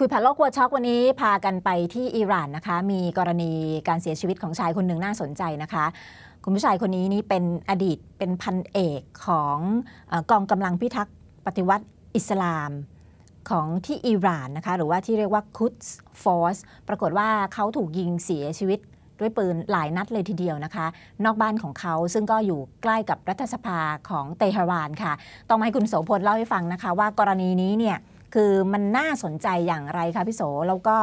คุยผ่านโลกวัวช็อกวันนี้พากันไปที่อิหร่านนะคะ มีกรณีการเสียชีวิตของชายคนหนึ่งน่าสนใจนะคะคุณผู้ชายคนนี้นี่เป็นอดีตเป็นพันเอกของกองกำลังพิทักษ์ปฏิวัติอิสลามของที่อิหร่านนะคะหรือว่าที่เรียกว่าคุตส์ฟอร์สปรากฏว่าเขาถูกยิงเสียชีวิตด้วยปืนหลายนัดเลยทีเดียวนะคะ นอกบ้านของเขาซึ่งก็อยู่ใกล้กับรัฐสภาของเตหะรานค่ะต้องให้คุณโสพลเล่าให้ฟังนะคะว่า กรณีนี้เนี่ยคือมันน่าสนใจอย่างไรคะพี่โส แล้วก็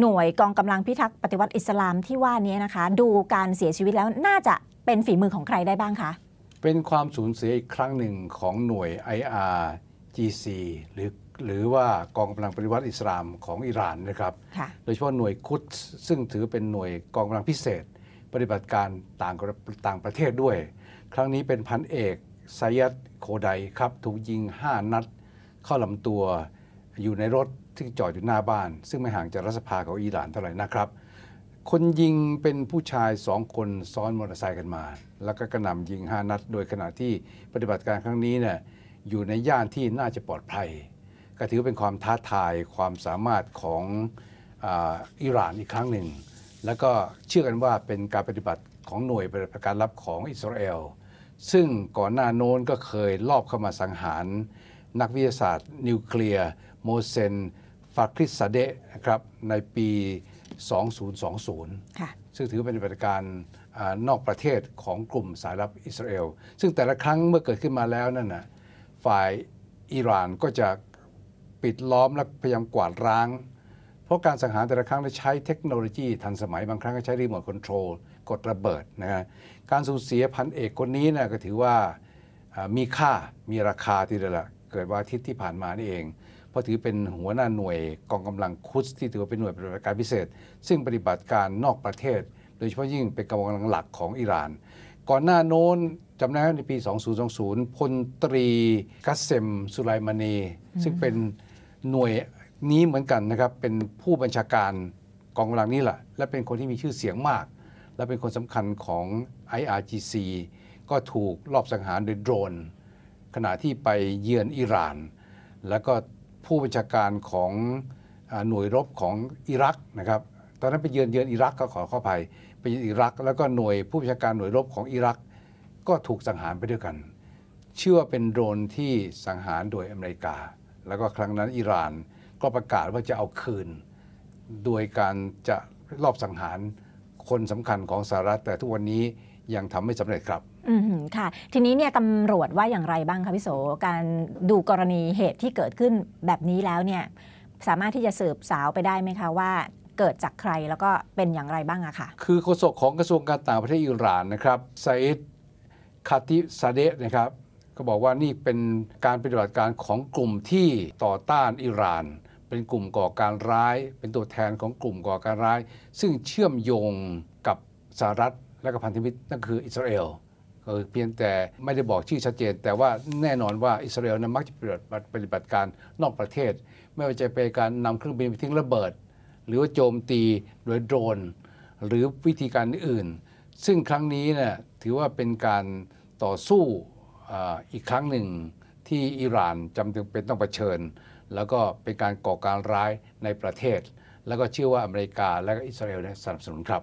หน่วยกองกำลังพิทักษ์ปฏิวัติอิสลามที่ว่านี้นะคะ ดูการเสียชีวิตแล้วน่าจะเป็นฝีมือของใครได้บ้างคะเป็นความสูญเสียอีกครั้งหนึ่งของหน่วย IRGC หรือหรือว่ากองกำลังปฏิวัติอิสลามของอิหร่านนะครับ โดยเฉพาะหน่วยคุดซึ่งถือเป็นหน่วยกองกำลังพิเศษ ปฏิบัติการต่างต่างประเทศด้วย ครั้งนี้เป็นพันเอกไซยัดโคไดครับถูกยิง5นัดเข้าลำตัวอยู่ในรถที่จอดอยู่หน้าบ้าน ซึ่งไม่ห่างจากรัฐสภาของอิหร่านเท่าไหร่นะครับ คนยิงเป็นผู้ชายสองคนซ้อนมอเตอร์ไซค์กันมา แล้วก็กระหน่ำยิงห้านัดโดยขณะที่ปฏิบัติการครั้งนี้เนี่ยอยู่ในย่านที่น่าจะปลอดภัยก็ถือเป็นความท้าทายความสามารถของอิหร่านอีกครั้งหนึ่ง แล้วก็เชื่อกันว่าเป็นการปฏิบัติของหน่วยปฏิบัติการลับของอิสราเอลซึ่งก่อนหน้าโน้นก็เคยลอบเข้ามาสังหารนักวิทยาศาสตร์นิวเคลียร์ โมเซนฟาคริสซาเดะนะครับ ในปี 2020 ซึ่งถือเป็นปฏิบัติการนอกประเทศของกลุ่มสายลับอิสราเอล ซึ่งแต่ละครั้งเมื่อเกิดขึ้นมาแล้วนั่นนะฝ่ายอิหร่านก็จะปิดล้อมและพยายามกวาดร้าง เพราะการสังหารแต่ละครั้งใช้เทคโนโลยีทันสมัยบางครั้งก็ใช้รีโมทคอนโทรลกดระเบิดนะฮะการสูญเสียพันเอกคนนี้นะก็ถือว่ามีค่ามีราคาทีเดียวละเกิดวันอาทิตย์ที่ผ่านมานี่เองเพราะถือเป็นหัวหน้าหน่วย กองกำลังคุดที่ถือว่าเป็นหน่วยปฏิบัติการพิเศษ ซึ่งปฏิบัติการนอกประเทศ โดยเฉพาะยิ่งเป็นกองกำลังหลักของอิหร่าน ก่อนหน้าโน้นจำได้ในปี 2020พลตรีกัสเซมสุไลมานี ซึ่งเป็นหน่วยนี้เหมือนกันนะครับ เป็นผู้บัญชาการกองกำลังนี่แหละและเป็นคนที่มีชื่อเสียงมาก และเป็นคนสำคัญของ IRGC ก็ถูกลอบสังหารโดยโดรนขณะที่ไปเยือนอิหร่าน แล้วก็ผู้บัญชาการของหน่วยรบของอิรักนะครับตอนนั้นไปเยือนเยือนอิรักก็ขอข้อภัยไปเยือนอิรัก แล้วก็หน่วยผู้บัญชาการหน่วยรบของอิรัก ก็ถูกสังหารไปด้วยกัน เชื่อว่าเป็นโดรนที่สังหารโดยอเมริกา แล้วก็ครั้งนั้นอิหร่านก็ประกาศว่าจะเอาคืน โดยการจะรอบสังหารคนสำคัญของสหรัฐ แต่ทุกวันนี้ยังทำไม่สำเร็จครับอืมค่ะทีนี้เนี่ยตำรวจว่าอย่างไรบ้างคะพี่โสการดูกรณีเหตุที่เกิดขึ้นแบบนี้แล้วเนี่ยสามารถที่จะสืบสาวไปได้ไหมคะว่า เกิดจากใครแล้วก็เป็นอย่างไรบ้างอะค่ะคือโฆษกของกระทรวงการต่างประเทศอิหร่านนะครับไซด์คาติซาเดะนะครับก็บอกว่านี่เป็นการปฏิบัติการของกลุ่มที่ต่อต้านอิหร่าน เป็นกลุ่มก่อการร้าย เป็นตัวแทนของกลุ่มก่อการร้าย ซึ่งเชื่อมโยงกับสหรัฐและกับพันธมิตรนั่นคืออิสราเอลเพียงแต่ไม่ได้บอกชื่อชัดเจน แต่ว่าแน่นอนว่าอิสราเอลนั้นมักจะปฏิบัติการนอกประเทศ ไม่ว่าจะเป็นการนำเครื่องบินไปทิ้งระเบิด หรือว่าโจมตีโดยโดรนหรือวิธีการอื่นซึ่งครั้งนี้นี่ะถือว่าเป็นการต่อสู้อีกครั้งหนึ่งที่อิหร่านจำเป็นต้องเผชิญ แล้วก็เป็นการก่อการร้ายในประเทศแล้วก็เชื่อว่าอเมริกาและอิสราเอลสนับสนุนครับ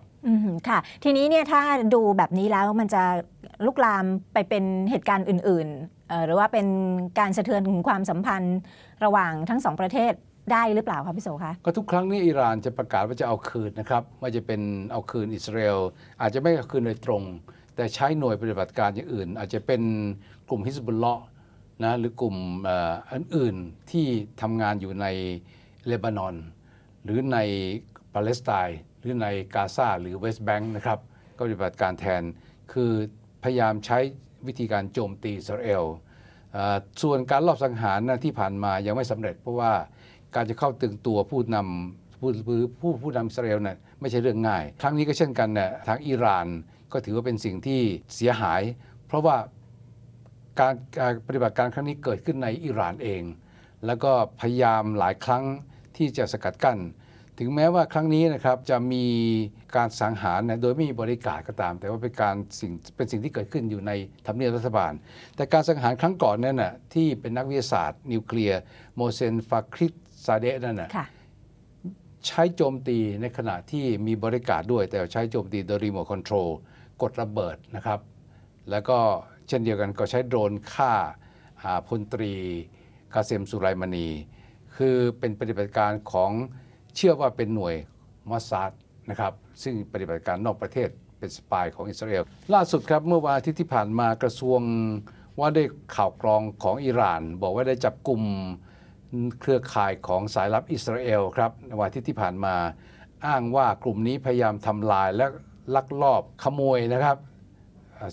ค่ะ ทีนี้เนี่ยถ้าดูแบบนี้แล้วมันจะลุกลามไปเป็นเหตุการณ์อื่นๆหรือว่าเป็นการสะเทือนงความสัมพันธ์ระหว่างทั้งสองประเทศได้หรือเปล่าครับพี่โสคะก็ทุกครั้งนี่อิหร่านจะประกาศว่าจะเอาคืนนะครับ ว่าจะเป็นเอาคืนอิสราเอลอาจจะไม่เอาคืนโดยตรง แต่ใช้หน่วยปฏิบัติการอย่างอื่น อาจจะเป็นกลุ่มฮิสบุลเลาะนะหรือกลุ่มอื่นๆที่ทำงานอยู่ในเลบานอนหรือในปาเลสไตน์หรือในกาซาหรือเวสต์แบงค์นะครับก็ปฏิบัติการแทนคือพยายามใช้วิธีการโจมตีอิสราเอลส่วนการลอบสังหารนะที่ผ่านมายังไม่สำเร็จ เพราะว่าการจะเข้าตึงตัวผู้นำผู้ผู้ผู้ผู้นำอิสราเอลนะ่ยไม่ใช่เรื่องง่าย ครั้งนี้ก็เช่นกันนะ่ยทางอิหร่านก็ถือว่าเป็นสิ่งที่เสียหาย เพราะว่าการปฏิบัติการครั้งนี้เกิดขึ้นในอิหร่านเอง แล้วก็พยายามหลายครั้งที่จะสกัดกั้นถึงแม้ว่าครั้งนี้นะครับจะมีการสังหารนะโดยไม่มีบริการก็ตาม แต่ว่าเป็นการสิ่งเป็นสิ่งที่เกิดขึ้นอยู่ในทำเนียบรัฐบาล แต่การสังหารครั้งก่อนนั่นน่ะที่เป็นนักวิทยาศาสตร์ นิวเคลียร์ โมเซนฟาคริตซาเดนั่นน่ะใช้โจมตีในขณะที่มีบริการด้วย แต่ใช้โจมตีโดยรีโมทคอนโทรลกดระเบิดนะครับ แล้วก็เช่นเดียวกันก็ใช้โดรนฆ่าพลตรีกาเซมสุไลมานีคือเป็นปฏิบัติการของเชื่อว่าเป็นหน่วยมอสซาดนะครับ ซึ่งปฏิบัติการนอกประเทศเป็นสปายของอิสราเอลล่าสุดครับเมื่อวันอาทิตย์ที่ผ่านมากระทรวงว่าได้ข่าวกรองของอิหร่าน บอกว่าได้จับกลุ่มเครือข่ายของสายลับอิสราเอลครับวันอาทิตย์ที่ผ่านมาอ้างว่ากลุ่มนี้พยายามทำลายและลักลอบขโมยนะครับ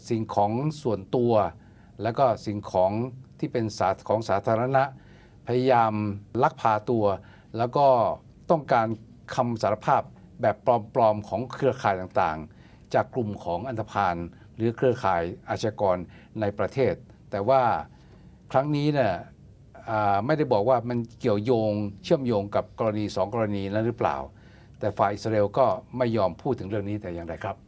สิ่งของส่วนตัว และก็สิ่งของที่เป็นสาของสาธารณะพยายามลักพาตัว แล้วก็ต้องการคำสารภาพแบบปลอมๆ ของเครือข่ายต่างๆ จากกลุ่มของอันธพาลหรือเครือข่ายอาชญากรในประเทศ แต่ว่าครั้งนี้เนี่ยไม่ได้บอกว่ามันเกี่ยวโยงเชื่อมโยงกับกรณี 2 กรณีนั้นหรือเปล่า แต่ฝ่ายอิสราเอลก็ไม่ยอมพูดถึงเรื่องนี้แต่อย่างใดครับ